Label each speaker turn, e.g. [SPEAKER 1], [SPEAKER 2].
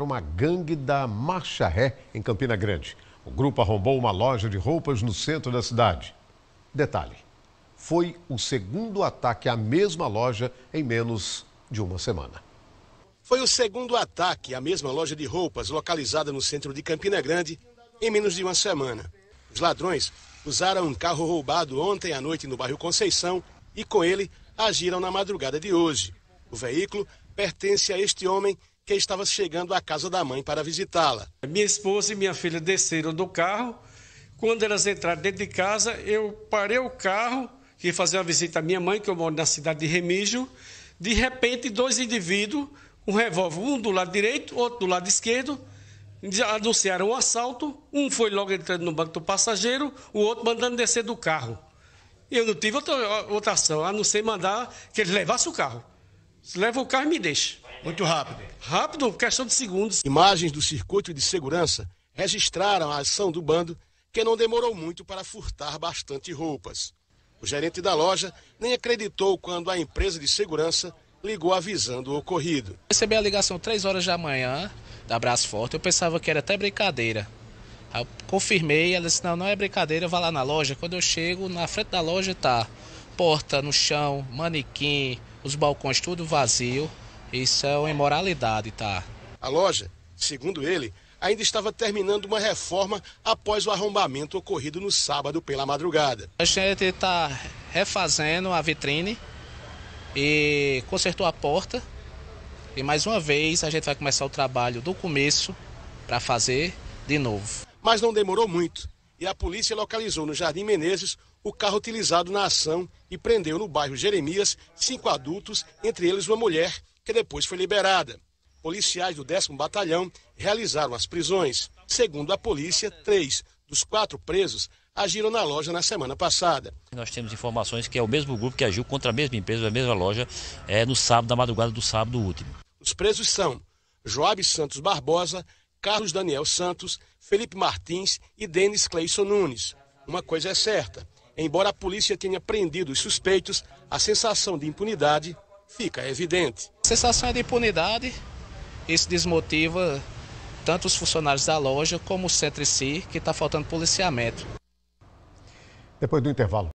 [SPEAKER 1] uma gangue da Marcha Ré, em Campina Grande. O grupo arrombou uma loja de roupas no centro da cidade. Detalhe: foi o segundo ataque à mesma loja em menos de uma semana. Foi o segundo ataque à mesma loja de roupas localizada no centro de Campina Grande em menos de uma semana. Os ladrões usaram um carro roubado ontem à noite no bairro Conceição e com ele agiram na madrugada de hoje. O veículo pertence a este homem que estava chegando à
[SPEAKER 2] casa da mãe para visitá-la. Minha esposa e minha filha desceram do carro. Quando elas entraram dentro de casa, eu parei o carro, e fazer uma visita à minha mãe, que eu moro na cidade de Remígio. De repente, dois indivíduos, um revólver, um do lado direito, outro do lado esquerdo, anunciaram o um assalto. Um foi logo entrando no banco do passageiro, o outro mandando descer do carro. Eu não tive outra, outra ação, a não ser mandar que eles levassem o carro leva o carro e me deixa. Muito rápido. Rápido, questão de
[SPEAKER 1] segundos. Imagens do circuito de segurança registraram a ação do bando, que não demorou muito para furtar bastante roupas. O gerente da loja nem acreditou quando a empresa de segurança ligou avisando o
[SPEAKER 3] ocorrido. Recebi a ligação três horas da manhã da Brás Forte, eu pensava que era até brincadeira. Aí eu confirmei, ela disse: não, não é brincadeira, vá lá na loja. Quando eu chego, na frente da loja tá porta no chão, manequim, os balcões tudo vazio. Isso é uma imoralidade, tá? A loja,
[SPEAKER 1] segundo ele, ainda estava terminando uma reforma após o arrombamento ocorrido no sábado pela madrugada.
[SPEAKER 3] A gente está refazendo a vitrine e consertou a porta. E mais uma vez a gente vai começar o trabalho do começo para fazer de novo.
[SPEAKER 1] Mas não demorou muito e a polícia localizou no Jardim Menezes o carro utilizado na ação e prendeu no bairro Jeremias cinco adultos, entre eles uma mulher, que depois foi liberada. Policiais do 10 Batalhão realizaram as prisões. Segundo a polícia, três dos quatro presos agiram na loja na semana passada.
[SPEAKER 3] Nós temos informações que é o mesmo grupo que agiu contra a mesma empresa, a mesma loja, é, no sábado, da madrugada do sábado último.
[SPEAKER 1] Os presos são Joab Santos Barbosa, Carlos Daniel Santos, Felipe Martins e Denis Cleison Nunes. Uma coisa é certa: embora a polícia tenha prendido os suspeitos, a sensação de
[SPEAKER 3] impunidade fica evidente. A sensação é de impunidade, isso desmotiva tanto os funcionários da loja como o centro si, que está faltando policiamento.
[SPEAKER 1] Depois do intervalo.